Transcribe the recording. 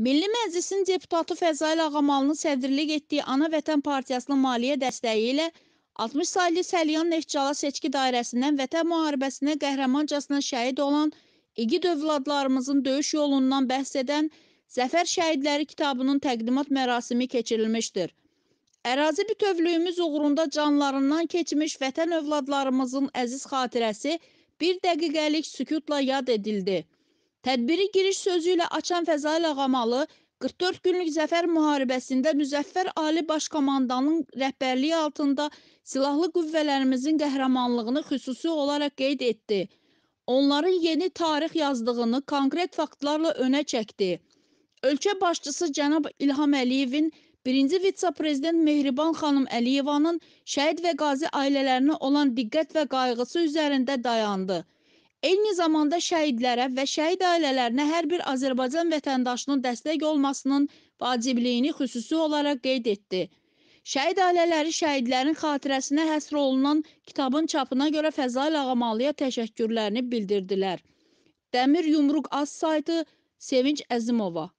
Milli Məclisin deputatı Fəzail Ağamalının sədrlik etdiyi Ana Vətən Partiyasının maliyyə dəstəyi ilə 60 saylı Səliyan Neftçala seçki dairəsindən Vətən müharibəsində qəhrəmancasına şəhid olan İgid övladlarımızın döyüş yolundan bəhs edən Zəfər Şəhidləri kitabının təqdimat mərasimi keçirilmişdir. Ərazi bütövlüyümüz uğrunda canlarından keçmiş vətən övladlarımızın əziz xatirəsi bir dəqiqəlik sükutla yad edildi. Tədbiri giriş sözü ilə açan Fəzail Ağamalı 44 günlük zəfər müharibəsində Müzəffər Ali Baş Komandanın rəhbərliyi altında silahlı qüvvələrimizin qəhrəmanlığını xüsusi olaraq qeyd etdi. Onların yeni tarix yazdığını konkret faktlarla önə çəkdi. Ölkə başçısı cənab İlham Əliyevin birinci vitse-prezident Mehriban xanım Əliyevanın şəhid və qazi ailələrinə olan diqqət və qayğısı üzərində dayandı. Eyni zamanda şəhidlərə və şəhid ailələrinə hər bir Azərbaycan vətəndaşının dəstək olmasının vacibliyini xüsusi olaraq qeyd etdi. Şəhid ailələri şəhidlərin xatirəsinə həsr olunan kitabın çapına görə Fəzail Ağamalıya təşəkkürlərini bildirdilər. Dəmir Yumruq Az saytı Sevinç Əzimova